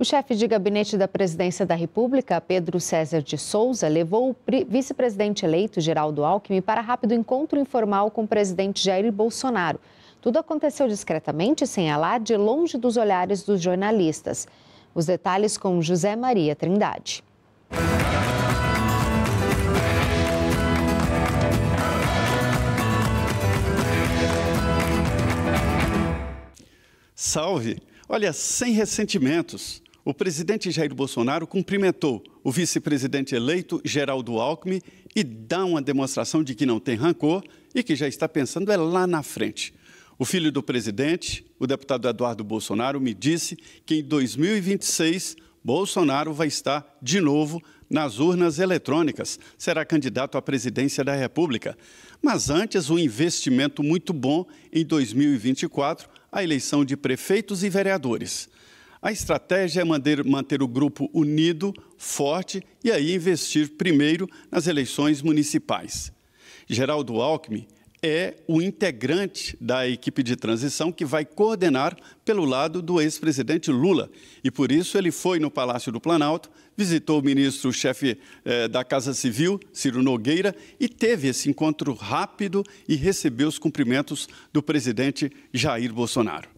O chefe de gabinete da presidência da República, Pedro César de Souza, levou o vice-presidente eleito, Geraldo Alckmin, para rápido encontro informal com o presidente Jair Bolsonaro. Tudo aconteceu discretamente, sem alarde, longe dos olhares dos jornalistas. Os detalhes com José Maria Trindade. Salve! Olha, sem ressentimentos o presidente Jair Bolsonaro cumprimentou o vice-presidente eleito Geraldo Alckmin e dá uma demonstração de que não tem rancor e que já está pensando é lá na frente. O filho do presidente, o deputado Eduardo Bolsonaro, me disse que em 2026 Bolsonaro vai estar de novo nas urnas eletrônicas. Será candidato à presidência da República. Mas antes, um investimento muito bom em 2024, a eleição de prefeitos e vereadores. A estratégia é manter, manter, o grupo unido, forte e aí investir primeiro nas eleições municipais. Geraldo Alckmin é o integrante da equipe de transição que vai coordenar pelo lado do ex-presidente Lula. E por isso ele foi no Palácio do Planalto, visitou o ministro-chefe eh, da Casa Civil, Ciro Nogueira, e teve esse encontro rápido e recebeu os cumprimentos do presidente Jair Bolsonaro.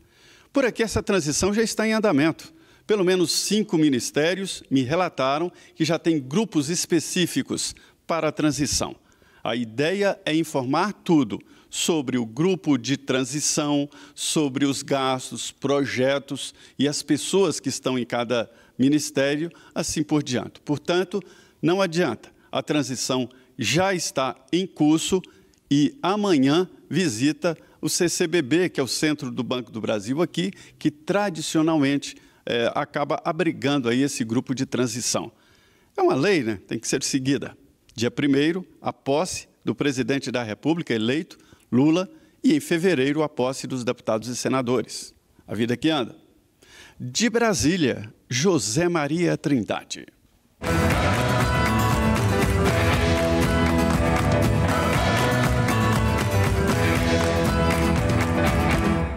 Por aqui, essa transição já está em andamento. Pelo menos cinco ministérios me relataram que já tem grupos específicos para a transição. A ideia é informar tudo sobre o grupo de transição, sobre os gastos, projetos e as pessoas que estão em cada ministério, assim por diante. Portanto, não adianta, a transição já está em curso e amanhã visita o CCBB, que é o centro do Banco do Brasil aqui, que tradicionalmente é, acaba abrigando aí esse grupo de transição. É uma lei, né? tem que ser seguida. Dia 1 a posse do presidente da República eleito, Lula, e em fevereiro a posse dos deputados e senadores. A vida que anda. De Brasília, José Maria Trindade.